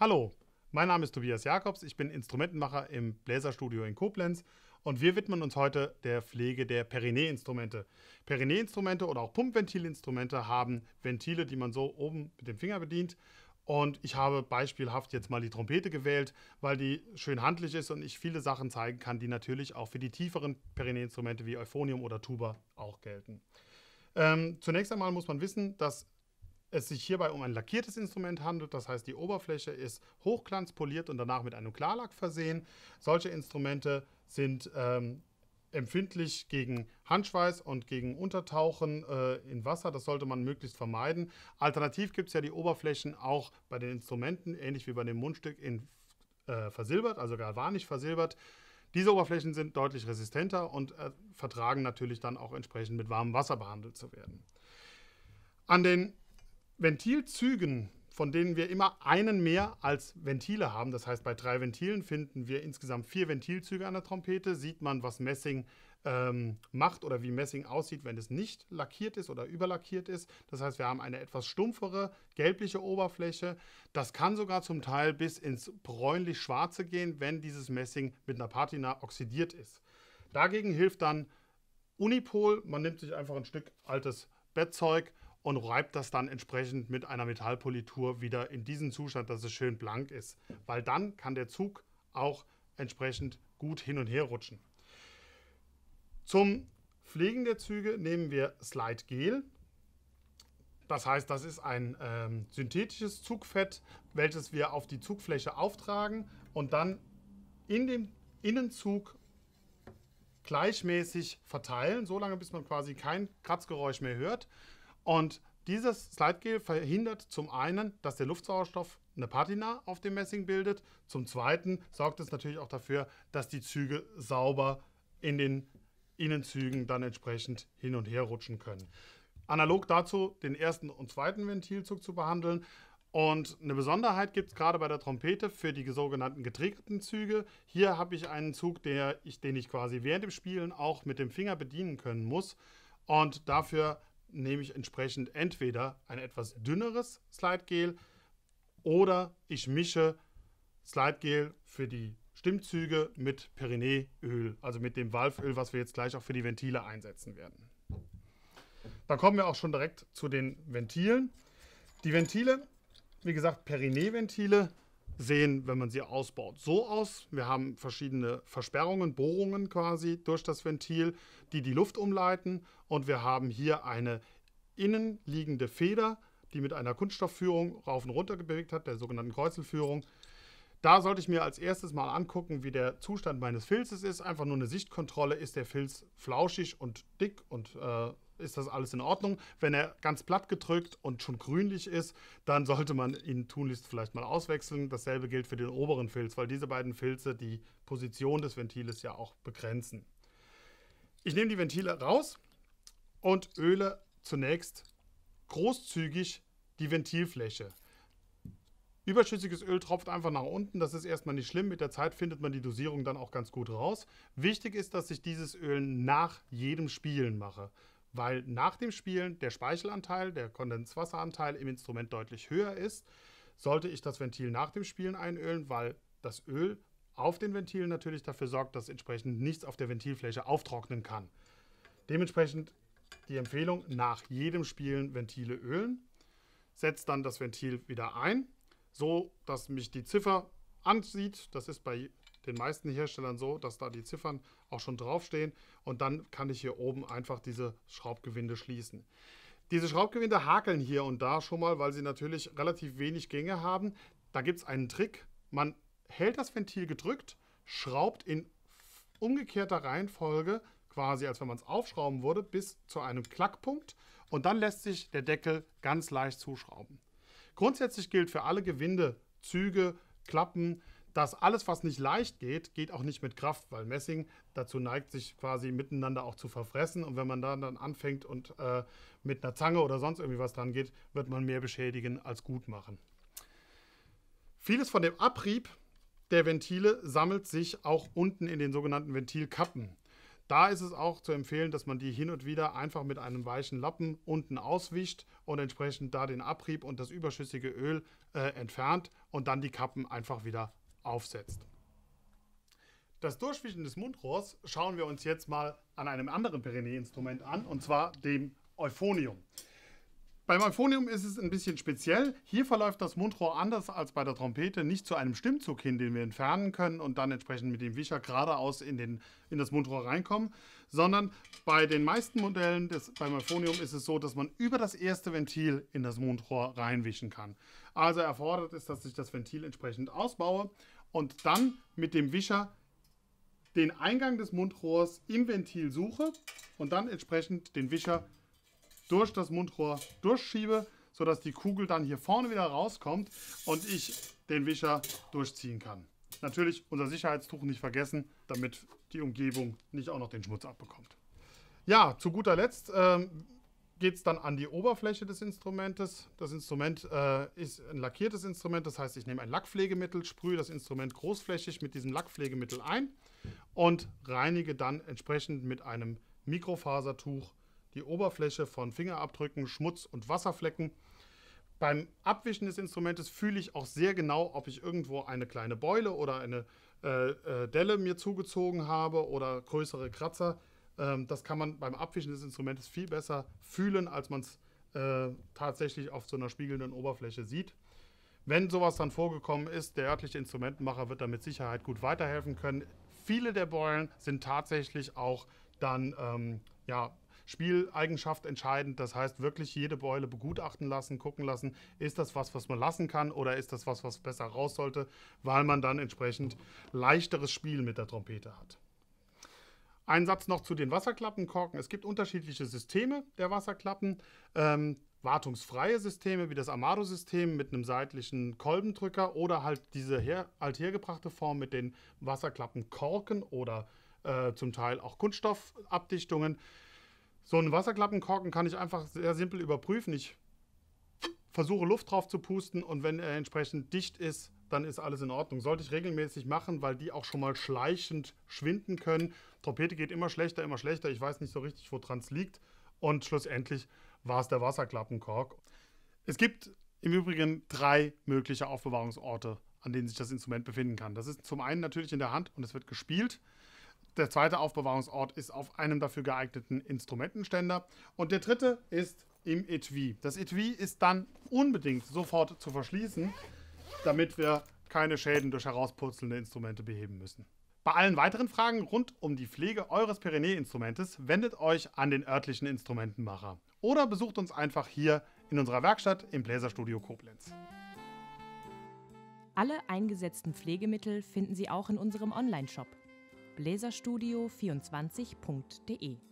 Hallo, mein Name ist Tobias Jakobs, ich bin Instrumentenmacher im Bläserstudio in Koblenz und wir widmen uns heute der Pflege der Periné-Instrumente. Periné-Instrumente oder auch Pumpventilinstrumente haben Ventile, die man so oben mit dem Finger bedient und ich habe beispielhaft jetzt mal die Trompete gewählt, weil die schön handlich ist und ich viele Sachen zeigen kann, die natürlich auch für die tieferen Perineninstrumente wie Euphonium oder Tuba auch gelten. Ähm, zunächst einmal muss man wissen, dass es sich hierbei um ein lackiertes Instrument handelt, das heißt die Oberfläche ist hochglanzpoliert und danach mit einem Klarlack versehen. Solche Instrumente sind ähm, empfindlich gegen Handschweiß und gegen Untertauchen äh, in Wasser. Das sollte man möglichst vermeiden. Alternativ gibt es ja die Oberflächen auch bei den Instrumenten, ähnlich wie bei dem Mundstück, in, äh, versilbert, also galvanisch versilbert. Diese Oberflächen sind deutlich resistenter und äh, vertragen natürlich dann auch entsprechend mit warmem Wasser behandelt zu werden. An den Ventilzügen von denen wir immer einen mehr als Ventile haben. Das heißt, bei drei Ventilen finden wir insgesamt vier Ventilzüge an der Trompete. Sieht man, was Messing ähm, macht oder wie Messing aussieht, wenn es nicht lackiert ist oder überlackiert ist. Das heißt, wir haben eine etwas stumpfere, gelbliche Oberfläche. Das kann sogar zum Teil bis ins bräunlich-schwarze gehen, wenn dieses Messing mit einer Patina oxidiert ist. Dagegen hilft dann Unipol. Man nimmt sich einfach ein Stück altes Bettzeug, und reibt das dann entsprechend mit einer Metallpolitur wieder in diesen Zustand, dass es schön blank ist. Weil dann kann der Zug auch entsprechend gut hin und her rutschen. Zum Pflegen der Züge nehmen wir Slide Gel. Das heißt, das ist ein ähm, synthetisches Zugfett, welches wir auf die Zugfläche auftragen und dann in dem Innenzug gleichmäßig verteilen, solange bis man quasi kein Kratzgeräusch mehr hört. Und dieses Slidegel verhindert zum einen, dass der Luftsauerstoff eine Patina auf dem Messing bildet. Zum zweiten sorgt es natürlich auch dafür, dass die Züge sauber in den Innenzügen dann entsprechend hin und her rutschen können. Analog dazu den ersten und zweiten Ventilzug zu behandeln. Und eine Besonderheit gibt es gerade bei der Trompete für die sogenannten getriggerten Züge. Hier habe ich einen Zug, ich, den ich quasi während dem Spielen auch mit dem Finger bedienen können muss. Und dafür nehme ich entsprechend entweder ein etwas dünneres Slidegel oder ich mische Slidegel für die Stimmzüge mit Perineeöl, also mit dem Valveöl, was wir jetzt gleich auch für die Ventile einsetzen werden. Da kommen wir auch schon direkt zu den Ventilen. Die Ventile, wie gesagt, Perineeventile sehen, wenn man sie ausbaut. So aus, wir haben verschiedene Versperrungen, Bohrungen quasi durch das Ventil, die die Luft umleiten und wir haben hier eine innenliegende Feder, die mit einer Kunststoffführung rauf und runter bewegt hat, der sogenannten Kreuzelführung. Da sollte ich mir als erstes mal angucken, wie der Zustand meines Filzes ist. Einfach nur eine Sichtkontrolle, ist der Filz flauschig und dick und äh, ist das alles in Ordnung. Wenn er ganz platt gedrückt und schon grünlich ist, dann sollte man ihn tunlichst vielleicht mal auswechseln. Dasselbe gilt für den oberen Filz, weil diese beiden Filze die Position des Ventiles ja auch begrenzen. Ich nehme die Ventile raus und öle zunächst großzügig die Ventilfläche. Überschüssiges Öl tropft einfach nach unten, das ist erstmal nicht schlimm. Mit der Zeit findet man die Dosierung dann auch ganz gut raus. Wichtig ist, dass ich dieses Öl nach jedem Spielen mache weil nach dem Spielen der Speichelanteil, der Kondenswasseranteil im Instrument deutlich höher ist. Sollte ich das Ventil nach dem Spielen einölen, weil das Öl auf den Ventilen natürlich dafür sorgt, dass entsprechend nichts auf der Ventilfläche auftrocknen kann. Dementsprechend die Empfehlung, nach jedem Spielen Ventile ölen. Setzt dann das Ventil wieder ein, so dass mich die Ziffer ansieht. Das ist bei den meisten Herstellern so, dass da die Ziffern auch schon draufstehen und dann kann ich hier oben einfach diese Schraubgewinde schließen. Diese Schraubgewinde hakeln hier und da schon mal, weil sie natürlich relativ wenig Gänge haben. Da gibt es einen Trick. Man hält das Ventil gedrückt, schraubt in umgekehrter Reihenfolge, quasi als wenn man es aufschrauben würde, bis zu einem Klackpunkt und dann lässt sich der Deckel ganz leicht zuschrauben. Grundsätzlich gilt für alle Gewinde, Züge, Klappen, dass alles, was nicht leicht geht, geht auch nicht mit Kraft, weil Messing dazu neigt, sich quasi miteinander auch zu verfressen. Und wenn man da dann anfängt und äh, mit einer Zange oder sonst irgendwie was dran geht, wird man mehr beschädigen als gut machen. Vieles von dem Abrieb der Ventile sammelt sich auch unten in den sogenannten Ventilkappen. Da ist es auch zu empfehlen, dass man die hin und wieder einfach mit einem weichen Lappen unten auswischt und entsprechend da den Abrieb und das überschüssige Öl äh, entfernt und dann die Kappen einfach wieder aufsetzt. Das Durchwischen des Mundrohrs schauen wir uns jetzt mal an einem anderen periné an, und zwar dem Euphonium. Beim Euphonium ist es ein bisschen speziell. Hier verläuft das Mundrohr anders als bei der Trompete nicht zu einem Stimmzug hin, den wir entfernen können und dann entsprechend mit dem Wischer geradeaus in, den, in das Mundrohr reinkommen, sondern bei den meisten Modellen des, beim Euphonium ist es so, dass man über das erste Ventil in das Mundrohr reinwischen kann. Also erfordert es, dass ich das Ventil entsprechend ausbaue und dann mit dem Wischer den Eingang des Mundrohrs im Ventil suche und dann entsprechend den Wischer durch das Mundrohr durchschiebe, sodass die Kugel dann hier vorne wieder rauskommt und ich den Wischer durchziehen kann. Natürlich unser Sicherheitstuch nicht vergessen, damit die Umgebung nicht auch noch den Schmutz abbekommt. Ja, zu guter Letzt ähm, geht es dann an die Oberfläche des Instrumentes. Das Instrument äh, ist ein lackiertes Instrument, das heißt, ich nehme ein Lackpflegemittel, sprühe das Instrument großflächig mit diesem Lackpflegemittel ein und reinige dann entsprechend mit einem Mikrofasertuch die Oberfläche von Fingerabdrücken, Schmutz und Wasserflecken. Beim Abwischen des Instrumentes fühle ich auch sehr genau, ob ich irgendwo eine kleine Beule oder eine äh, äh, Delle mir zugezogen habe oder größere Kratzer ähm, das kann man beim Abwischen des Instrumentes viel besser fühlen, als man es äh, tatsächlich auf so einer spiegelnden Oberfläche sieht. Wenn sowas dann vorgekommen ist, der örtliche Instrumentenmacher wird da mit Sicherheit gut weiterhelfen können. Viele der Beulen sind tatsächlich auch dann ähm, ja, Spieleigenschaft entscheidend. Das heißt, wirklich jede Beule begutachten lassen, gucken lassen, ist das was, was man lassen kann oder ist das was, was besser raus sollte, weil man dann entsprechend leichteres Spiel mit der Trompete hat. Ein Satz noch zu den Wasserklappenkorken. Es gibt unterschiedliche Systeme der Wasserklappen. Ähm, wartungsfreie Systeme wie das Amado-System mit einem seitlichen Kolbendrücker oder halt diese her, althergebrachte Form mit den Wasserklappenkorken oder äh, zum Teil auch Kunststoffabdichtungen. So einen Wasserklappenkorken kann ich einfach sehr simpel überprüfen. Ich versuche Luft drauf zu pusten und wenn er entsprechend dicht ist, dann ist alles in Ordnung. Sollte ich regelmäßig machen, weil die auch schon mal schleichend schwinden können. Trompete geht immer schlechter, immer schlechter. Ich weiß nicht so richtig, woran es liegt. Und schlussendlich war es der Wasserklappenkork. Es gibt im Übrigen drei mögliche Aufbewahrungsorte, an denen sich das Instrument befinden kann. Das ist zum einen natürlich in der Hand und es wird gespielt. Der zweite Aufbewahrungsort ist auf einem dafür geeigneten Instrumentenständer. Und der dritte ist im Etui. Das Etui ist dann unbedingt sofort zu verschließen damit wir keine Schäden durch herauspurzelnde Instrumente beheben müssen. Bei allen weiteren Fragen rund um die Pflege eures Perinet-Instrumentes wendet euch an den örtlichen Instrumentenmacher oder besucht uns einfach hier in unserer Werkstatt im Bläserstudio Koblenz. Alle eingesetzten Pflegemittel finden Sie auch in unserem Online-Shop bläserstudio24.de.